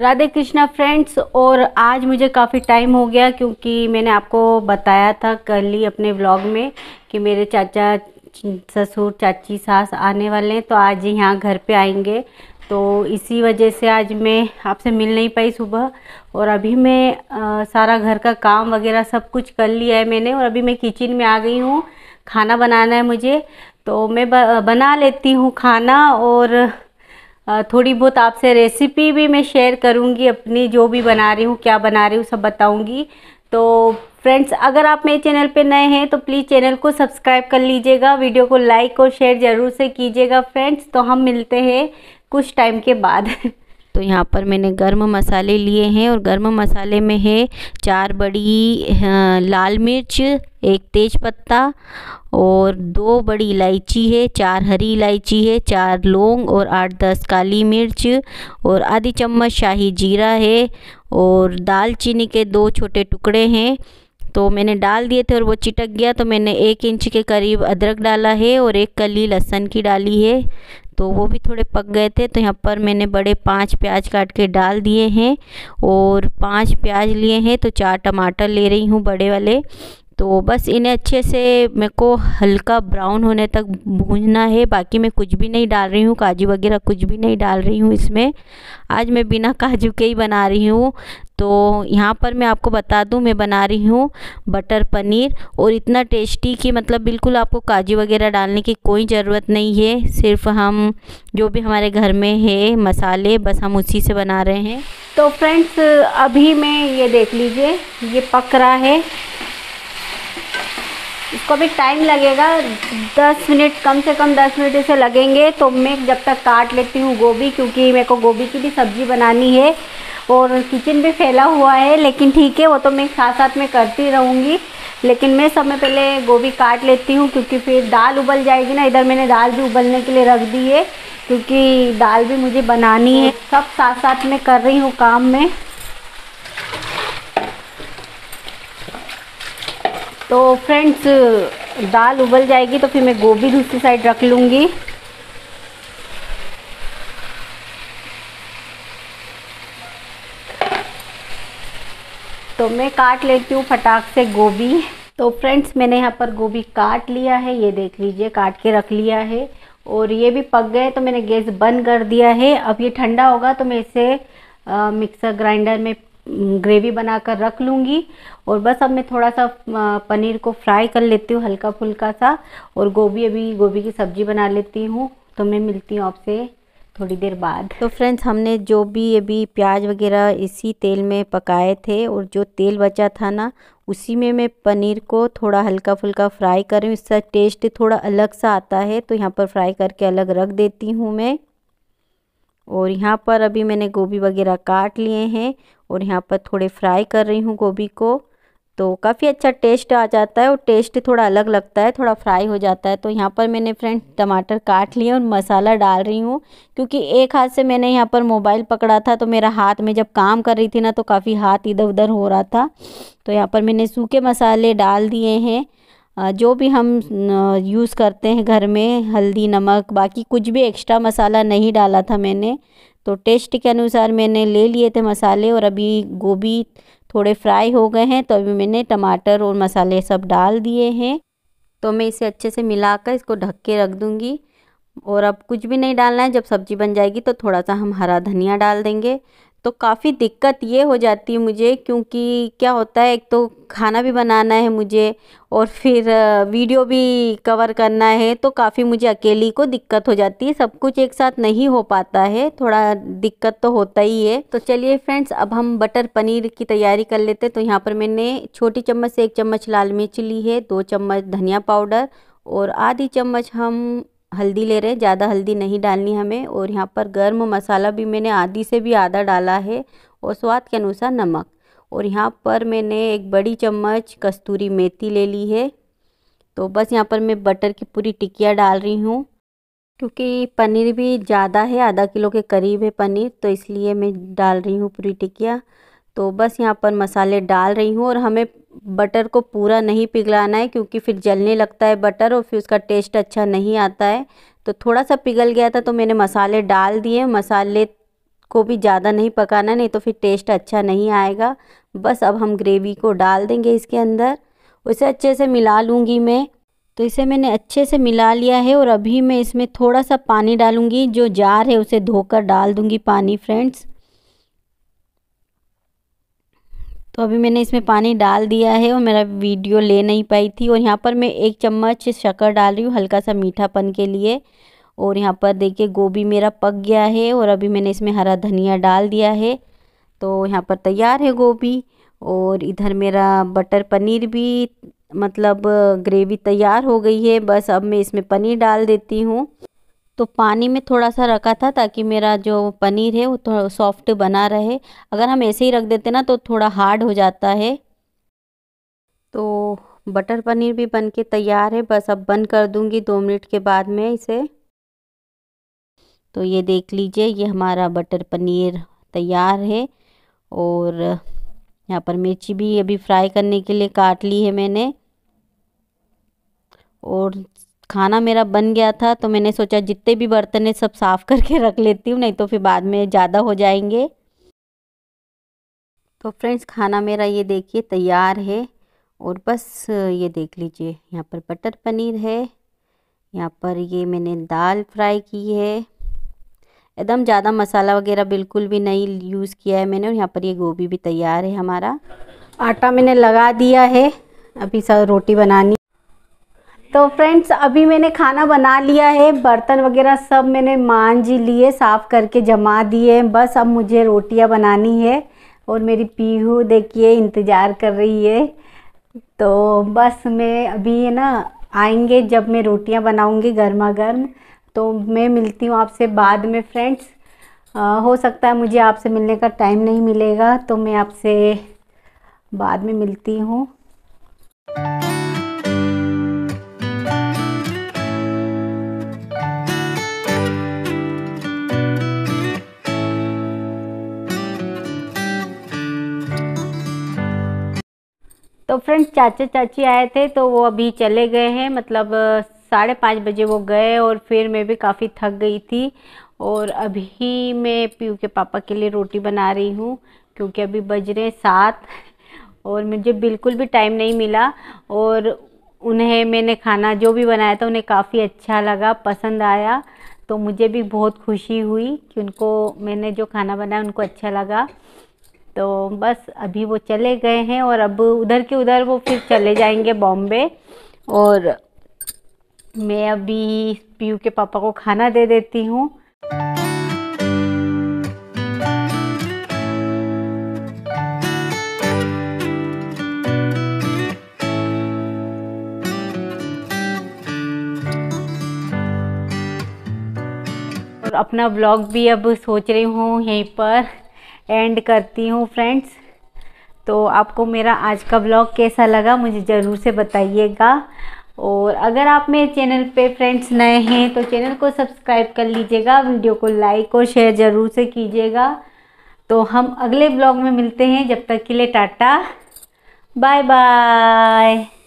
Radhe Krishna friends और आज मुझे काफ़ी टाइम हो गया क्योंकि मैंने आपको बताया था कल ही अपने व्लॉग में कि मेरे चाचा ससुर चाची सास आने वाले हैं तो आज ही यहाँ घर पे आएंगे तो इसी वजह से आज मैं आपसे मिल नहीं पाई सुबह और अभी मैं आ, सारा घर का काम वगैरह सब कुछ कर लिया है मैंने और अभी मैं किचन में आ गई हूँ खाना बनाना है मुझे तो मैं ब, बना लेती हूँ खाना और थोड़ी बहुत आपसे रेसिपी भी मैं शेयर करूँगी अपनी जो भी बना रही हूँ क्या बना रही हूँ सब बताऊँगी तो फ्रेंड्स अगर आप मेरे चैनल पे नए हैं तो प्लीज़ चैनल को सब्सक्राइब कर लीजिएगा वीडियो को लाइक और शेयर ज़रूर से कीजिएगा फ्रेंड्स तो हम मिलते हैं कुछ टाइम के बाद तो यहाँ पर मैंने गर्म मसाले लिए हैं और गर्म मसाले में है चार बड़ी लाल मिर्च एक तेज पत्ता और दो बड़ी इलायची है चार हरी इलायची है चार लौंग और आठ दस काली मिर्च और आधी चम्मच शाही जीरा है और दालचीनी के दो छोटे टुकड़े हैं तो मैंने डाल दिए थे और वो चिटक गया तो मैंने एक इंच के करीब अदरक डाला है और एक कली लहसन की डाली है तो वो भी थोड़े पक गए थे तो यहाँ पर मैंने बड़े पांच प्याज काट के डाल दिए हैं और पांच प्याज लिए हैं तो चार टमाटर ले रही हूँ बड़े वाले तो बस इन्हें अच्छे से मेरे को हल्का ब्राउन होने तक भूनना है बाकी मैं कुछ भी नहीं डाल रही हूँ काजू वगैरह कुछ भी नहीं डाल रही हूँ इसमें आज मैं बिना काजू के ही बना रही हूँ तो यहाँ पर मैं आपको बता दूँ मैं बना रही हूँ बटर पनीर और इतना टेस्टी कि मतलब बिल्कुल आपको काजू वगैरह डालने की कोई ज़रूरत नहीं है सिर्फ हम जो भी हमारे घर में है मसाले बस हम उसी से बना रहे हैं तो फ्रेंड्स अभी मैं ये देख लीजिए ये पक रहा है इसको भी टाइम लगेगा दस मिनट कम से कम दस मिनट इसे लगेंगे तो मैं जब तक काट लेती हूँ गोभी क्योंकि मेरे को गोभी की भी सब्ज़ी बनानी है और किचन भी फैला हुआ है लेकिन ठीक है वो तो मैं साथ साथ में करती रहूँगी लेकिन मैं समय पहले गोभी काट लेती हूँ क्योंकि फिर दाल उबल जाएगी ना इधर मैंने दाल भी उबलने के लिए रख दी है क्योंकि दाल भी मुझे बनानी है हम्म। सब साथ साथ में कर रही हूँ काम में तो फ्रेंड्स दाल उबल जाएगी तो फिर मैं गोभी दूसरी साइड रख लूँगी तो मैं काट लेती हूँ फटाक से गोभी तो फ्रेंड्स मैंने यहाँ पर गोभी काट लिया है ये देख लीजिए काट के रख लिया है और ये भी पक गए तो मैंने गैस बंद कर दिया है अब ये ठंडा होगा तो मैं इसे मिक्सर ग्राइंडर में ग्रेवी बनाकर रख लूँगी और बस अब मैं थोड़ा सा पनीर को फ्राई कर लेती हूँ हल्का फुल्का सा और गोभी अभी गोभी की सब्ज़ी बना लेती हूँ तो मैं मिलती हूँ आपसे थोड़ी देर बाद तो फ्रेंड्स हमने जो भी अभी प्याज वगैरह इसी तेल में पकाए थे और जो तेल बचा था ना उसी में मैं पनीर को थोड़ा हल्का फुल्का फ्राई करूँ इससे इसका टेस्ट थोड़ा अलग सा आता है तो यहाँ पर फ्राई करके अलग रख देती हूँ मैं और यहाँ पर अभी मैंने गोभी वगैरह काट लिए हैं और यहाँ पर थोड़े फ्राई कर रही हूँ गोभी को तो काफ़ी अच्छा टेस्ट आ जाता है और टेस्ट थोड़ा अलग लगता है थोड़ा फ्राई हो जाता है तो यहाँ पर मैंने फ्रेंड टमाटर काट लिए और मसाला डाल रही हूँ क्योंकि एक हाथ से मैंने यहाँ पर मोबाइल पकड़ा था तो मेरा हाथ में जब काम कर रही थी ना तो काफ़ी हाथ इधर उधर हो रहा था तो यहाँ पर मैंने सूखे मसाले डाल दिए हैं जो भी हम यूज़ करते हैं घर में हल्दी नमक बाकी कुछ भी एक्स्ट्रा मसाला नहीं डाला था मैंने तो टेस्ट के अनुसार मैंने ले लिए थे मसाले और अभी गोभी थोड़े फ्राई हो गए हैं तो अभी मैंने टमाटर और मसाले सब डाल दिए हैं तो मैं इसे अच्छे से मिलाकर इसको ढक के रख दूँगी और अब कुछ भी नहीं डालना है जब सब्ज़ी बन जाएगी तो थोड़ा सा हम हरा धनिया डाल देंगे तो काफ़ी दिक्कत ये हो जाती है मुझे क्योंकि क्या होता है एक तो खाना भी बनाना है मुझे और फिर वीडियो भी कवर करना है तो काफ़ी मुझे अकेली को दिक्कत हो जाती है सब कुछ एक साथ नहीं हो पाता है थोड़ा दिक्कत तो होता ही है तो चलिए फ्रेंड्स अब हम बटर पनीर की तैयारी कर लेते हैं तो यहाँ पर मैंने छोटी चम्मच से एक चम्मच लाल मिर्च ली है दो चम्मच धनिया पाउडर और आधी चम्मच हम हल्दी ले रहे हैं ज़्यादा हल्दी नहीं डालनी हमें और यहाँ पर गर्म मसाला भी मैंने आधी से भी आधा डाला है और स्वाद के अनुसार नमक और यहाँ पर मैंने एक बड़ी चम्मच कस्तूरी मेथी ले ली है तो बस यहाँ पर मैं बटर की पूरी टिकिया डाल रही हूँ क्योंकि पनीर भी ज़्यादा है आधा किलो के करीब है पनीर तो इसलिए मैं डाल रही हूँ पूरी टिकिया तो बस यहाँ पर मसाले डाल रही हूँ और हमें बटर को पूरा नहीं पिघलाना है क्योंकि फिर जलने लगता है बटर और फिर उसका टेस्ट अच्छा नहीं आता है तो थोड़ा सा पिघल गया था तो मैंने मसाले डाल दिए मसाले को भी ज़्यादा नहीं पकाना नहीं तो फिर टेस्ट अच्छा नहीं आएगा बस अब हम ग्रेवी को डाल देंगे इसके अंदर उसे अच्छे से मिला लूँगी मैं तो इसे मैंने अच्छे से मिला लिया है और अभी मैं इसमें थोड़ा सा पानी डालूँगी जो जार है उसे धोकर डाल दूँगी पानी फ्रेंड्स तो अभी मैंने इसमें पानी डाल दिया है और मेरा वीडियो ले नहीं पाई थी और यहाँ पर मैं एक चम्मच शक्कर डाल रही हूँ हल्का सा मीठापन के लिए और यहाँ पर देखिए गोभी मेरा पक गया है और अभी मैंने इसमें हरा धनिया डाल दिया है तो यहाँ पर तैयार है गोभी और इधर मेरा बटर पनीर भी मतलब ग्रेवी तैयार हो गई है बस अब मैं इसमें पनीर डाल देती हूँ तो पानी में थोड़ा सा रखा था ताकि मेरा जो पनीर है वो थोड़ा सॉफ्ट बना रहे अगर हम ऐसे ही रख देते ना तो थोड़ा हार्ड हो जाता है तो बटर पनीर भी बन के तैयार है बस अब बंद कर दूंगी दो मिनट के बाद में इसे तो ये देख लीजिए ये हमारा बटर पनीर तैयार है और यहाँ पर मिर्ची भी अभी फ्राई करने के लिए काट ली है मैंने और खाना मेरा बन गया था तो मैंने सोचा जितने भी बर्तन है सब साफ़ करके रख लेती हूँ नहीं तो फिर बाद में ज़्यादा हो जाएंगे तो फ्रेंड्स खाना मेरा ये देखिए तैयार है और बस ये देख लीजिए यहाँ पर बटर पनीर है यहाँ पर ये मैंने दाल फ्राई की है एकदम ज़्यादा मसाला वगैरह बिल्कुल भी नहीं यूज़ किया है मैंने और यहाँ पर ये गोभी भी तैयार है हमारा आटा मैंने लगा दिया है अभी सब रोटी बनानी तो फ्रेंड्स अभी मैंने खाना बना लिया है बर्तन वगैरह सब मैंने मांज लिए साफ़ करके जमा दिए हैं बस अब मुझे रोटियां बनानी है और मेरी पीहू देखिए इंतज़ार कर रही है तो बस मैं अभी है ना आएंगे जब मैं रोटियां बनाऊंगी गर्मा गर्म तो मैं मिलती हूँ आपसे बाद में फ्रेंड्स हो सकता है मुझे आपसे मिलने का टाइम नहीं मिलेगा तो मैं आपसे बाद में मिलती हूँ तो फ्रेंड्स चाचा चाची आए थे तो वो अभी चले गए हैं मतलब साढ़े पाँच बजे वो गए और फिर मैं भी काफ़ी थक गई थी और अभी मैं पीयू के पापा के लिए रोटी बना रही हूँ क्योंकि अभी बज रहे हैं सात और मुझे बिल्कुल भी टाइम नहीं मिला और उन्हें मैंने खाना जो भी बनाया था उन्हें काफ़ी अच्छा लगा पसंद आया तो मुझे भी बहुत खुशी हुई कि उनको मैंने जो खाना बनाया उनको अच्छा लगा तो बस अभी वो चले गए हैं और अब उधर के उधर वो फिर चले जाएंगे बॉम्बे और मैं अभी पीयू के पापा को खाना दे देती हूँ और अपना व्लॉग भी अब सोच रही हूँ यहीं पर एंड करती हूँ फ्रेंड्स तो आपको मेरा आज का ब्लॉग कैसा लगा मुझे ज़रूर से बताइएगा और अगर आप मेरे चैनल पे फ्रेंड्स नए हैं तो चैनल को सब्सक्राइब कर लीजिएगा वीडियो को लाइक और शेयर ज़रूर से कीजिएगा तो हम अगले ब्लॉग में मिलते हैं जब तक के लिए टाटा बाय बाय